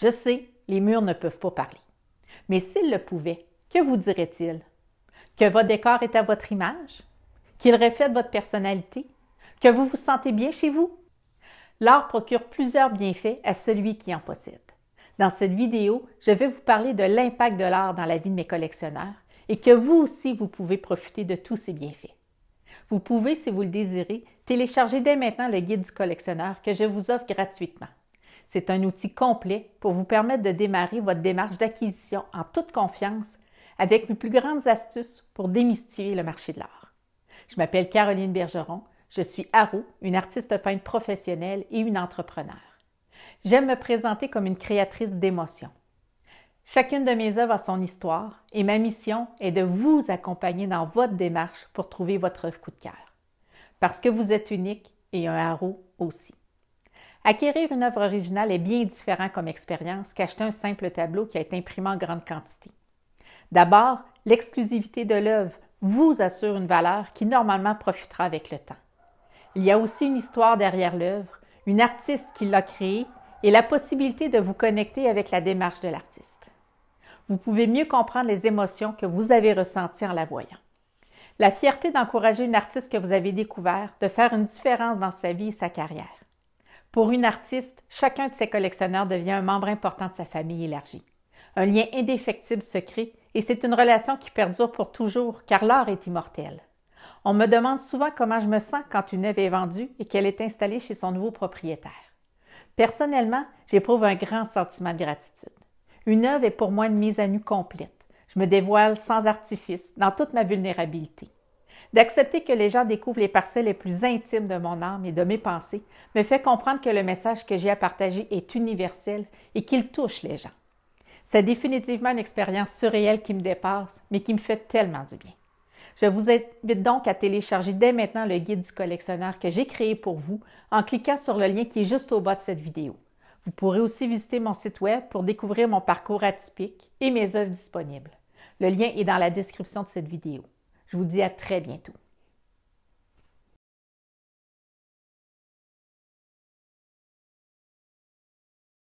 Je sais, les murs ne peuvent pas parler. Mais s'ils le pouvaient, que vous dirait-il? Que votre décor est à votre image? Qu'il reflète votre personnalité? Que vous vous sentez bien chez vous? L'art procure plusieurs bienfaits à celui qui en possède. Dans cette vidéo, je vais vous parler de l'impact de l'art dans la vie de mes collectionneurs et que vous aussi, vous pouvez profiter de tous ces bienfaits. Vous pouvez, si vous le désirez, télécharger dès maintenant le guide du collectionneur que je vous offre gratuitement. C'est un outil complet pour vous permettre de démarrer votre démarche d'acquisition en toute confiance avec mes plus grandes astuces pour démystifier le marché de l'art. Je m'appelle Caroline Bergeron, je suis Haro, une artiste peintre professionnelle et une entrepreneur. J'aime me présenter comme une créatrice d'émotions. Chacune de mes œuvres a son histoire et ma mission est de vous accompagner dans votre démarche pour trouver votre œuvre coup de cœur. Parce que vous êtes unique et un haro aussi. Acquérir une œuvre originale est bien différent comme expérience qu'acheter un simple tableau qui a été imprimé en grande quantité. D'abord, l'exclusivité de l'œuvre vous assure une valeur qui normalement profitera avec le temps. Il y a aussi une histoire derrière l'œuvre, une artiste qui l'a créée et la possibilité de vous connecter avec la démarche de l'artiste. Vous pouvez mieux comprendre les émotions que vous avez ressenties en la voyant. La fierté d'encourager une artiste que vous avez découvert de faire une différence dans sa vie et sa carrière. Pour une artiste, chacun de ses collectionneurs devient un membre important de sa famille élargie. Un lien indéfectible se crée et c'est une relation qui perdure pour toujours car l'art est immortel. On me demande souvent comment je me sens quand une œuvre est vendue et qu'elle est installée chez son nouveau propriétaire. Personnellement, j'éprouve un grand sentiment de gratitude. Une œuvre est pour moi une mise à nu complète. Je me dévoile sans artifice, dans toute ma vulnérabilité. D'accepter que les gens découvrent les parcelles les plus intimes de mon âme et de mes pensées me fait comprendre que le message que j'ai à partager est universel et qu'il touche les gens. C'est définitivement une expérience surréelle qui me dépasse, mais qui me fait tellement du bien. Je vous invite donc à télécharger dès maintenant le guide du collectionneur que j'ai créé pour vous en cliquant sur le lien qui est juste au bas de cette vidéo. Vous pourrez aussi visiter mon site web pour découvrir mon parcours atypique et mes œuvres disponibles. Le lien est dans la description de cette vidéo. Je vous dis à très bientôt.